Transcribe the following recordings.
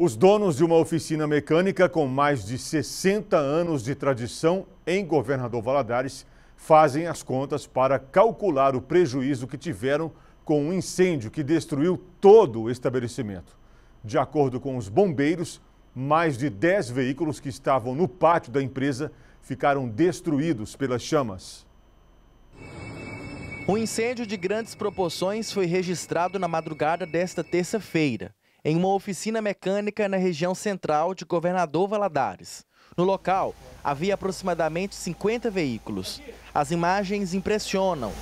Os donos de uma oficina mecânica com mais de 60 anos de tradição em Governador Valadares fazem as contas para calcular o prejuízo que tiveram com um incêndio que destruiu todo o estabelecimento. De acordo com os bombeiros, mais de 10 veículos que estavam no pátio da empresa ficaram destruídos pelas chamas. Um incêndio de grandes proporções foi registrado na madrugada desta terça-feira em uma oficina mecânica na região central de Governador Valadares. No local, havia aproximadamente 50 veículos. As imagens impressionam.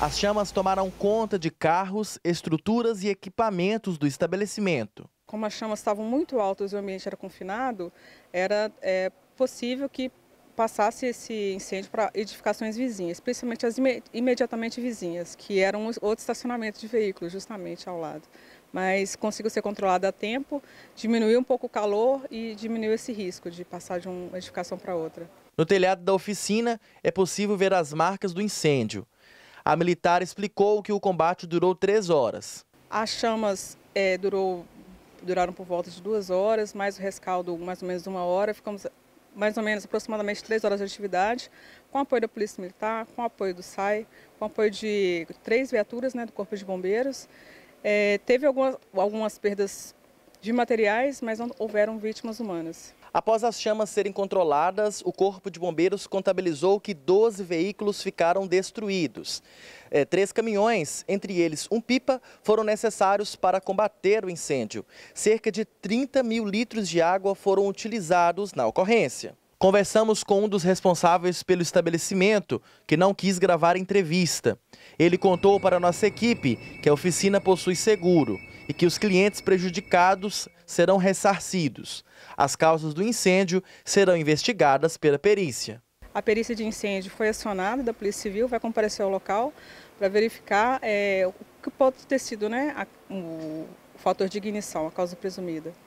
As chamas tomaram conta de carros, estruturas e equipamentos do estabelecimento. Como as chamas estavam muito altas e o ambiente era confinado, era é, possível que passasse esse incêndio para edificações vizinhas, principalmente as imediatamente vizinhas, que eram outros estacionamentos de veículos justamente ao lado. Mas conseguiu ser controlado a tempo, diminuiu um pouco o calor e diminuiu esse risco de passar de uma edificação para outra. No telhado da oficina é possível ver as marcas do incêndio. A militar explicou que o combate durou três horas. As chamas é, durou, duraram por volta de duas horas, mais o rescaldo mais ou menos uma hora. Ficamos mais ou menos aproximadamente três horas de atividade, com apoio da Polícia Militar, com apoio do SAI, com apoio de três viaturas né, do Corpo de Bombeiros. É, teve algumas, algumas perdas de materiais, mas não houveram vítimas humanas. Após as chamas serem controladas, o Corpo de Bombeiros contabilizou que 12 veículos ficaram destruídos. É, três caminhões, entre eles um pipa, foram necessários para combater o incêndio. Cerca de 30 mil litros de água foram utilizados na ocorrência. Conversamos com um dos responsáveis pelo estabelecimento, que não quis gravar entrevista. Ele contou para nossa equipe que a oficina possui seguro e que os clientes prejudicados serão ressarcidos. As causas do incêndio serão investigadas pela perícia. A perícia de incêndio foi acionada da Polícia Civil, vai comparecer ao local para verificar é, o que pode ter sido né, a, o fator de ignição, a causa presumida.